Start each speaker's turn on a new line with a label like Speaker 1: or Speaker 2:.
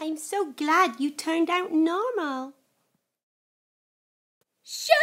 Speaker 1: I'm so glad you turned out normal.
Speaker 2: Sure.